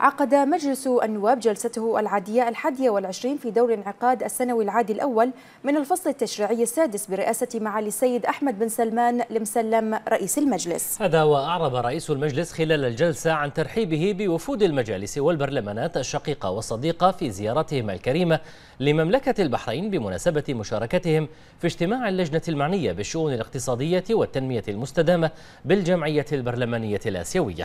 عقد مجلس النواب جلسته العادية الحادية والعشرين في دور انعقاد السنوي العادي الأول من الفصل التشريعي السادس برئاسة معالي السيد أحمد بن سلمان المسلم رئيس المجلس هذا وأعرب رئيس المجلس خلال الجلسة عن ترحيبه بوفود المجالس والبرلمانات الشقيقة والصديقة في زيارتهم الكريمة لمملكة البحرين بمناسبة مشاركتهم في اجتماع اللجنة المعنية بالشؤون الاقتصادية والتنمية المستدامة بالجمعية البرلمانية الآسيوية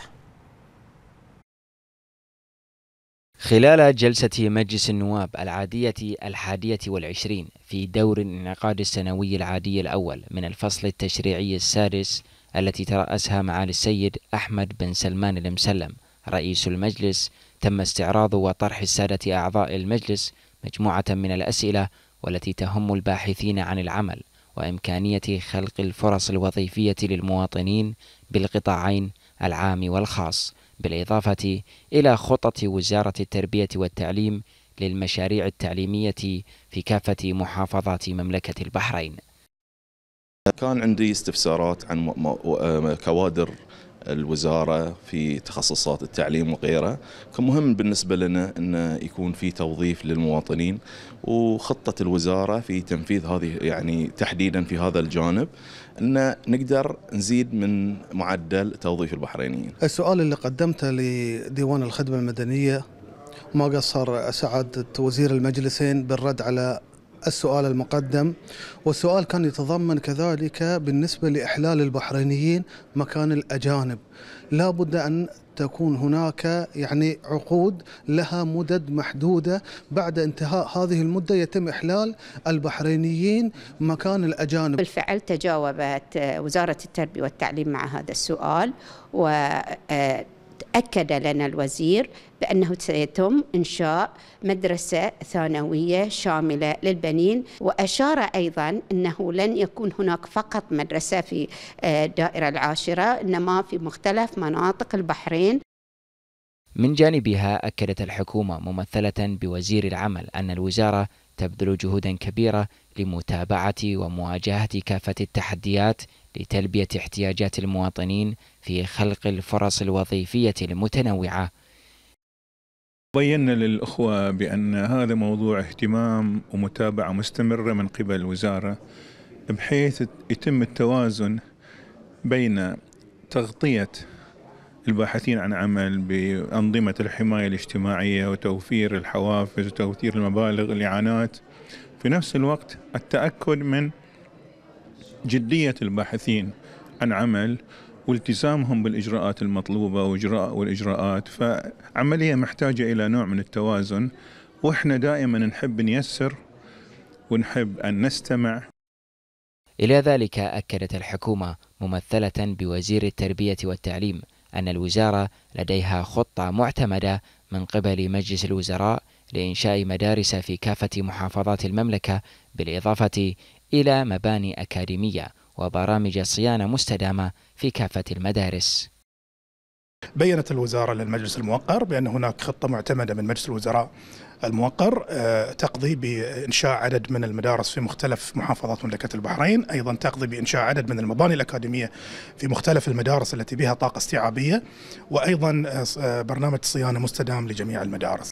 خلال جلسة مجلس النواب العادية الحادية والعشرين في دور الانعقاد السنوي العادي الأول من الفصل التشريعي السادس التي ترأسها معالي السيد أحمد بن سلمان المسلم رئيس المجلس تم استعراض وطرح السادة أعضاء المجلس مجموعة من الأسئلة والتي تهم الباحثين عن العمل وإمكانية خلق الفرص الوظيفية للمواطنين بالقطاعين العام والخاص بالإضافة إلى خطط وزارة التربية والتعليم للمشاريع التعليمية في كافة محافظات مملكة البحرين كان عندي استفسارات عن كوادر الوزارة في تخصصات التعليم وغيرها كان مهم بالنسبة لنا أن يكون في توظيف للمواطنين وخطة الوزارة في تنفيذ هذه يعني تحديدا في هذا الجانب أن نقدر نزيد من معدل توظيف البحرينيين السؤال اللي قدمته لديوان الخدمة المدنية ما قصر سعادة وزير المجلسين بالرد على السؤال المقدم والسؤال كان يتضمن كذلك بالنسبة لإحلال البحرينيين مكان الأجانب لا بد أن تكون هناك يعني عقود لها مدد محدوده بعد انتهاء هذه المده يتم احلال البحرينيين مكان الاجانب. بالفعل تجاوبت وزاره التربيه والتعليم مع هذا السؤال و آه، أكد لنا الوزير بأنه سيتم إنشاء مدرسة ثانوية شاملة للبنين وأشار أيضا أنه لن يكون هناك فقط مدرسة في الدائرة آه، العاشرة إنما في مختلف مناطق البحرين من جانبها أكدت الحكومة ممثلة بوزير العمل أن الوزارة تبذل جهودا كبيرة لمتابعة ومواجهة كافة التحديات لتلبية احتياجات المواطنين في خلق الفرص الوظيفية المتنوعة. بينا للأخوة بأن هذا موضوع اهتمام ومتابعة مستمرة من قبل الوزارة بحيث يتم التوازن بين تغطية الباحثين عن عمل بأنظمة الحماية الاجتماعية وتوفير الحوافز وتوفير المبالغ الإعانات في نفس الوقت التأكد من جدية الباحثين عن عمل والتزامهم بالإجراءات المطلوبة وإجراء والإجراءات فعملية محتاجة إلى نوع من التوازن وإحنا دائما نحب نيسر ونحب أن نستمع إلى ذلك أكدت الحكومة ممثلة بوزير التربية والتعليم أن الوزارة لديها خطة معتمدة من قبل مجلس الوزراء لإنشاء مدارس في كافة محافظات المملكة بالإضافة إلى مباني أكاديمية وبرامج صيانة مستدامة في كافة المدارس بينت الوزارة للمجلس الموقر بأن هناك خطة معتمدة من مجلس الوزراء الموقر آه، تقضي بإنشاء عدد من المدارس في مختلف محافظات مملكة البحرين أيضا تقضي بإنشاء عدد من المباني الأكاديمية في مختلف المدارس التي بها طاقة استيعابية وأيضا آه، آه، برنامج صيانة مستدام لجميع المدارس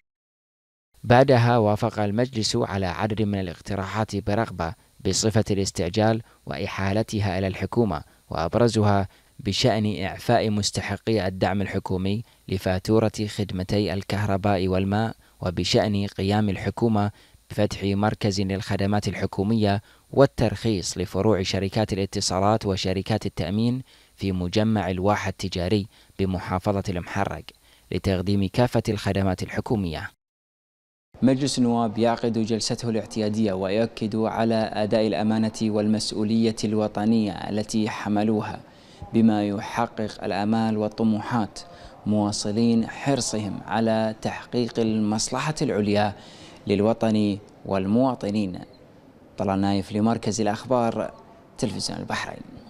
بعدها وافق المجلس على عدد من الاقتراحات برغبة بصفة الاستعجال وإحالتها إلى الحكومة وأبرزها بشأن إعفاء مستحقي الدعم الحكومي لفاتورة خدمتي الكهرباء والماء وبشأن قيام الحكومة بفتح مركز للخدمات الحكومية والترخيص لفروع شركات الاتصالات وشركات التأمين في مجمع الواحة التجاري بمحافظة المحرق لتقديم كافة الخدمات الحكومية مجلس النواب يعقد جلسته الاعتيادية ويؤكد على أداء الأمانة والمسؤولية الوطنية التي حملوها بما يحقق الآمال والطموحات مواصلين حرصهم على تحقيق المصلحة العليا للوطن والمواطنين طلال نايف لمركز الأخبار تلفزيون البحرين